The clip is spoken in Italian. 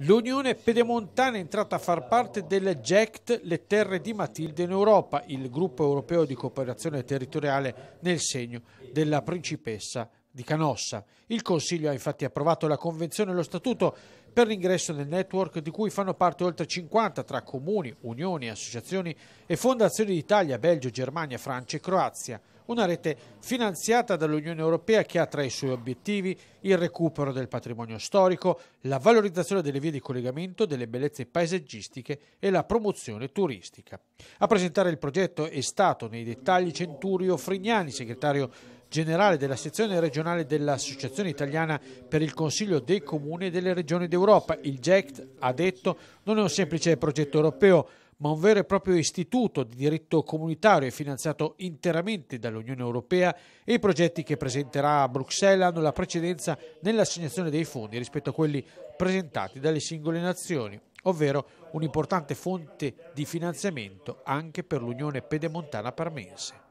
L'Unione Pedemontana è entrata a far parte del GECT Le Terre di Matilde in Europa, il gruppo europeo di cooperazione territoriale nel segno della principessa di Canossa. Il Consiglio ha infatti approvato la Convenzione e lo Statuto per l'ingresso nel network di cui fanno parte oltre 50 tra comuni, unioni, associazioni e fondazioni d'Italia, Belgio, Germania, Francia e Croazia. Una rete finanziata dall'Unione Europea che ha tra i suoi obiettivi il recupero del patrimonio storico, la valorizzazione delle vie di collegamento, delle bellezze paesaggistiche e la promozione turistica. A presentare il progetto è stato nei dettagli Centurio Frignani, segretario generale della sezione regionale dell'Associazione Italiana per il Consiglio dei Comuni e delle Regioni d'Europa. Il GECT, ha detto, non è un semplice progetto europeo, ma un vero e proprio istituto di diritto comunitario finanziato interamente dall'Unione Europea e i progetti che presenterà a Bruxelles hanno la precedenza nell'assegnazione dei fondi rispetto a quelli presentati dalle singole nazioni, ovvero un'importante fonte di finanziamento anche per l'Unione Pedemontana Parmense.